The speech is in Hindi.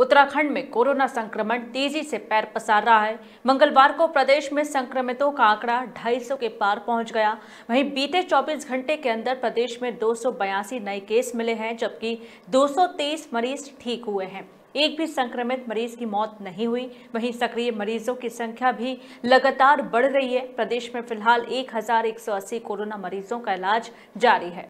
उत्तराखंड में कोरोना संक्रमण तेजी से पैर पसार रहा है मंगलवार को प्रदेश में संक्रमितों का आंकड़ा 250 के पार पहुंच गया वहीं बीते 24 घंटे के अंदर प्रदेश में दो नए केस मिले हैं जबकि 223 मरीज ठीक हुए हैं एक भी संक्रमित मरीज की मौत नहीं हुई वहीं सक्रिय मरीजों की संख्या भी लगातार बढ़ रही है प्रदेश में फिलहाल एक कोरोना मरीजों का इलाज जारी है